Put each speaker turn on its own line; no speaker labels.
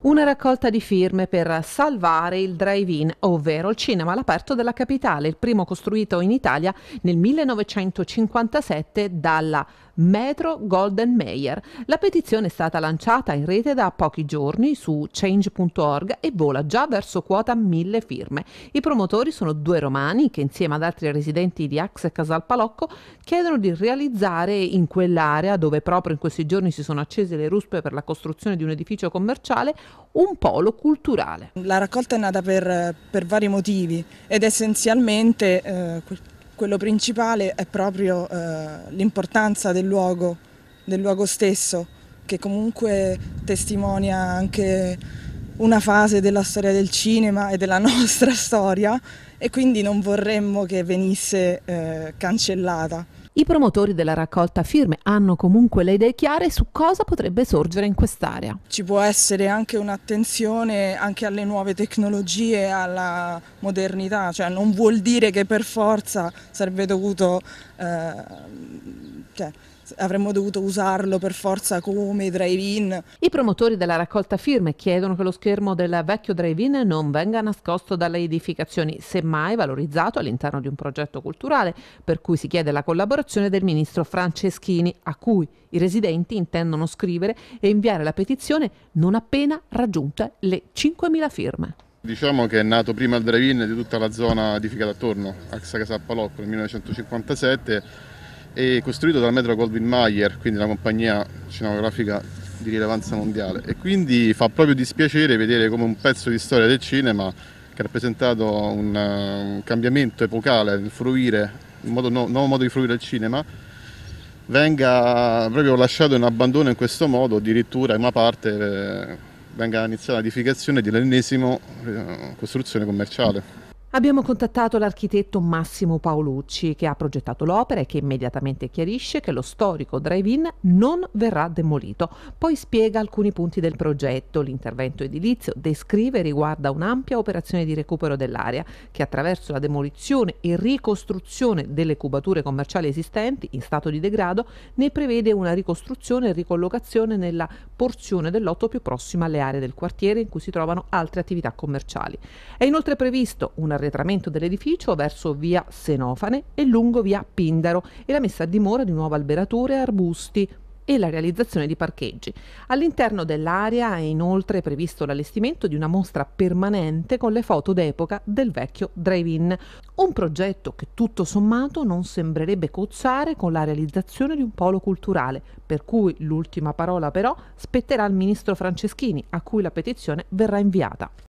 Una raccolta di firme per salvare il drive-in, ovvero il cinema all'aperto della capitale, il primo costruito in Italia nel 1957 dalla Metro Golden Mayer. La petizione è stata lanciata in rete da pochi giorni su change.org e vola già verso quota mille firme. I promotori sono due romani che insieme ad altri residenti di Axe e Casal Palocco chiedono di realizzare in quell'area dove proprio in questi giorni si sono accese le ruspe per la costruzione di un edificio commerciale
un polo culturale. La raccolta è nata per, per vari motivi ed essenzialmente eh, quello principale è proprio eh, l'importanza del luogo, del luogo stesso, che comunque testimonia anche una fase della storia del cinema e della nostra storia e quindi non vorremmo che venisse eh, cancellata. I promotori della raccolta firme
hanno comunque le idee chiare su cosa potrebbe sorgere in quest'area.
Ci può essere anche un'attenzione anche alle nuove tecnologie, alla modernità, cioè non vuol dire che per forza sarebbe dovuto Ehm, cioè, avremmo dovuto usarlo per forza come drive-in. I promotori della raccolta firme
chiedono che lo schermo del vecchio drive-in non venga nascosto dalle edificazioni, semmai valorizzato all'interno di un progetto culturale, per cui si chiede la collaborazione del ministro Franceschini, a cui i residenti intendono scrivere e inviare la petizione non appena raggiunte le 5.000 firme.
Diciamo che è nato prima il drive-in di tutta la zona edificata attorno, Axa Casappalocco nel 1957 e costruito dal Metro Goldwyn Mayer, quindi la compagnia cinematografica di rilevanza mondiale. E quindi fa proprio dispiacere vedere come un pezzo di storia del cinema che ha rappresentato un, un cambiamento epocale nel fruire, un, modo, no, nuovo modo di fruire il cinema, venga proprio lasciato in abbandono in questo modo, addirittura in una parte... Eh, venga iniziata l'edificazione dell'ennesima eh, costruzione commerciale.
Abbiamo contattato l'architetto Massimo Paolucci che ha progettato l'opera e che immediatamente chiarisce che lo storico drive-in non verrà demolito. Poi spiega alcuni punti del progetto. L'intervento edilizio descrive e riguarda un'ampia operazione di recupero dell'area che attraverso la demolizione e ricostruzione delle cubature commerciali esistenti in stato di degrado ne prevede una ricostruzione e ricollocazione nella porzione del lotto più prossima alle aree del quartiere in cui si trovano altre attività commerciali. È inoltre previsto una l'arretramento dell'edificio verso via Senofane e lungo via Pindaro e la messa a dimora di nuove alberature e arbusti e la realizzazione di parcheggi. All'interno dell'area è inoltre previsto l'allestimento di una mostra permanente con le foto d'epoca del vecchio drive-in, un progetto che tutto sommato non sembrerebbe cozzare con la realizzazione di un polo culturale, per cui l'ultima parola però spetterà al ministro Franceschini, a cui la petizione verrà inviata.